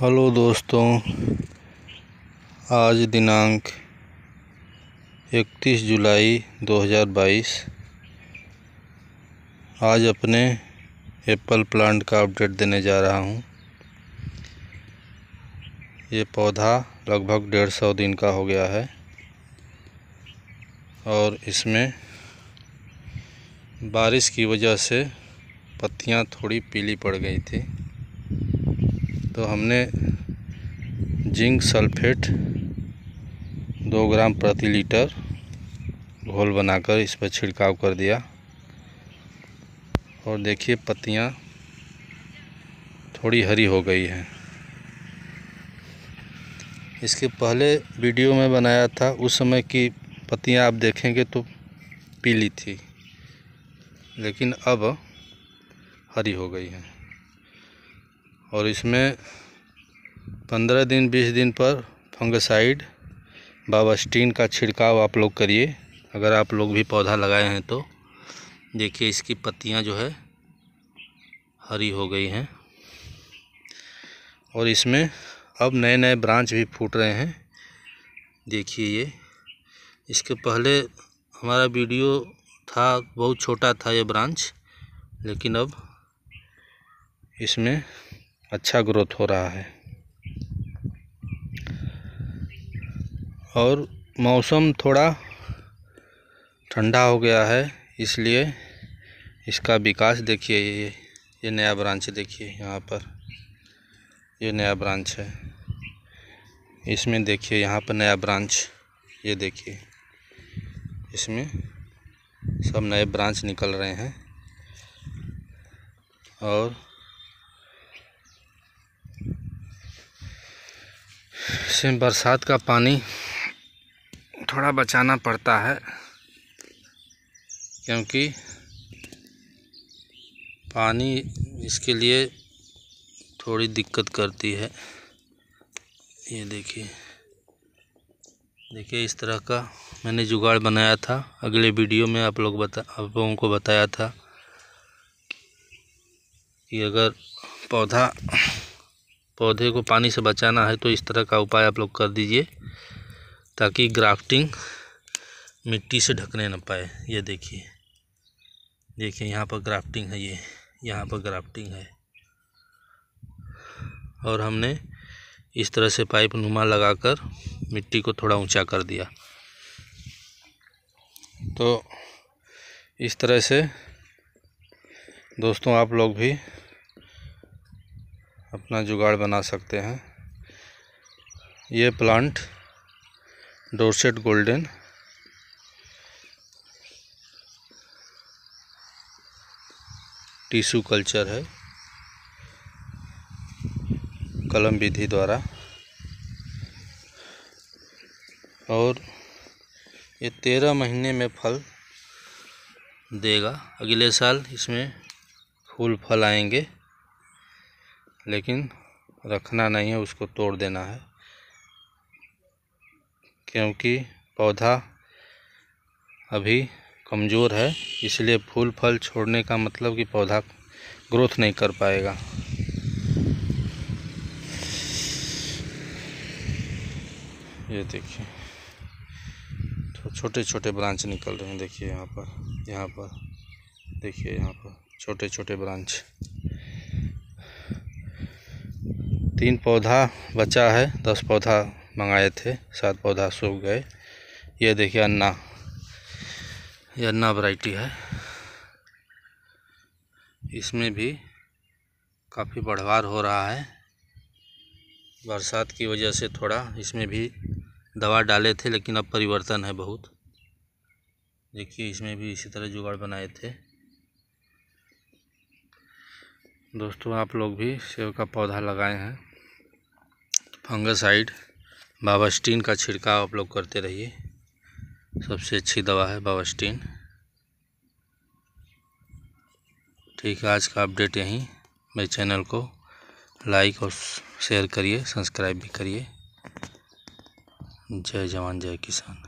hello दोस्तों आज दिनांक 31 जुलाई 2022 आज अपने एप्पल प्लांट का अपडेट देने जा रहा हूं ये पौधा लगभग डेढ़ सौ दिन का हो गया है और इसमें बारिश की वजह से पत्तियां थोड़ी पीली पड़ गई थी तो हमने जिंक सल्फेट दो ग्राम प्रति लीटर घोल बनाकर इस पर छिड़काव कर दिया और देखिए पत्तियाँ थोड़ी हरी हो गई हैं इसके पहले वीडियो में बनाया था उस समय की पत्तियाँ आप देखेंगे तो पीली थी लेकिन अब हरी हो गई हैं और इसमें पंद्रह दिन बीस दिन पर फंगसाइड बाबास्टीन का छिड़काव आप लोग करिए अगर आप लोग भी पौधा लगाए हैं तो देखिए इसकी पत्तियां जो है हरी हो गई हैं और इसमें अब नए नए ब्रांच भी फूट रहे हैं देखिए ये इसके पहले हमारा वीडियो था बहुत छोटा था ये ब्रांच लेकिन अब इसमें अच्छा ग्रोथ हो रहा है और मौसम थोड़ा ठंडा हो गया है इसलिए इसका विकास देखिए ये ये नया ब्रांच देखिए यहाँ पर ये नया ब्रांच है इसमें देखिए यहाँ पर नया ब्रांच ये देखिए इसमें सब नए ब्रांच निकल रहे हैं और से बरसात का पानी थोड़ा बचाना पड़ता है क्योंकि पानी इसके लिए थोड़ी दिक्कत करती है ये देखिए देखिए इस तरह का मैंने जुगाड़ बनाया था अगले वीडियो में आप लोग बता आप लोगों को बताया था कि अगर पौधा पौधे को पानी से बचाना है तो इस तरह का उपाय आप लोग कर दीजिए ताकि ग्राफ्टिंग मिट्टी से ढकने ना पाए ये देखिए देखिए यहाँ पर ग्राफ्टिंग है ये यहाँ पर ग्राफ्टिंग है और हमने इस तरह से पाइप नुमा लगाकर मिट्टी को थोड़ा ऊंचा कर दिया तो इस तरह से दोस्तों आप लोग भी अपना जुगाड़ बना सकते हैं ये plant Dorsett golden tissue culture है कलम विधि द्वारा और ये तेरह महीने में फल देगा अगले साल इसमें फूल फल आएंगे लेकिन रखना नहीं है उसको तोड़ देना है क्योंकि पौधा अभी कमज़ोर है इसलिए फूल फल छोड़ने का मतलब कि पौधा ग्रोथ नहीं कर पाएगा ये देखिए तो छोटे छोटे ब्रांच निकल रहे हैं देखिए यहाँ पर यहाँ पर देखिए यहाँ पर छोटे छोटे ब्रांच तीन पौधा बचा है दस पौधा मंगाए थे सात पौधा सूख गए ये देखिए अन्ना ये अन्ना वराइटी है इसमें भी काफ़ी बढ़वार हो रहा है बरसात की वजह से थोड़ा इसमें भी दवा डाले थे लेकिन अब परिवर्तन है बहुत देखिए इसमें भी इसी तरह जुगाड़ बनाए थे दोस्तों आप लोग भी सेब का पौधा लगाए हैं फंगासाइड बावास्टीन का छिड़काव आप लोग करते रहिए सबसे अच्छी दवा है बावास्टीन ठीक है आज का अपडेट यहीं मेरे चैनल को लाइक और शेयर करिए सब्सक्राइब भी करिए जय जवान जय किसान